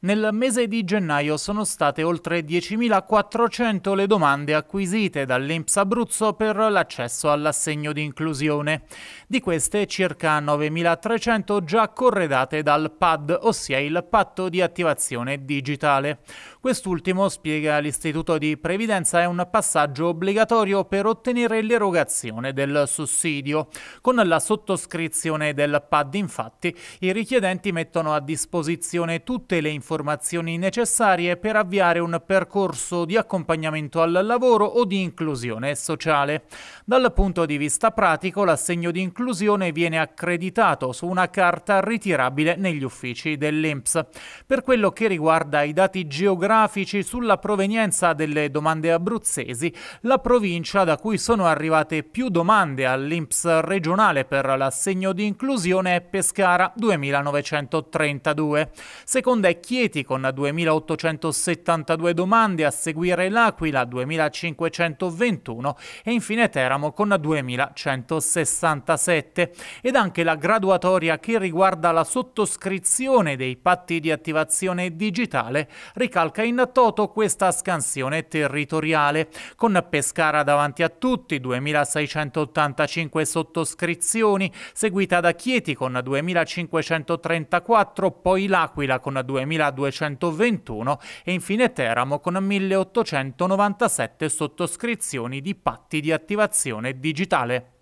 Nel mese di gennaio sono state oltre 10.400 le domande acquisite dall'Inps Abruzzo per l'accesso all'assegno di inclusione. Di queste circa 9.300 già corredate dal PAD, ossia il Patto di Attivazione Digitale. Quest'ultimo, spiega l'Istituto di Previdenza, è un passaggio obbligatorio per ottenere l'erogazione del sussidio. Con la sottoscrizione del PAD, infatti, i richiedenti mettono a disposizione tutte le informazioni informazioni necessarie per avviare un percorso di accompagnamento al lavoro o di inclusione sociale. Dal punto di vista pratico, l'assegno di inclusione viene accreditato su una carta ritirabile negli uffici dell'INPS. Per quello che riguarda i dati geografici sulla provenienza delle domande abruzzesi, la provincia da cui sono arrivate più domande all'INPS regionale per l'assegno di inclusione è Pescara 2932. Seconda è Chiesa Chieti con 2.872 domande, a seguire L'Aquila 2.521 e infine Teramo con 2.167. Ed anche la graduatoria che riguarda la sottoscrizione dei patti di attivazione digitale ricalca in toto questa scansione territoriale, con Pescara davanti a tutti 2.685 sottoscrizioni, seguita da Chieti con 2.534, poi L'Aquila con 2.000 2221 e infine Teramo con 1897 sottoscrizioni di patti di attivazione digitale.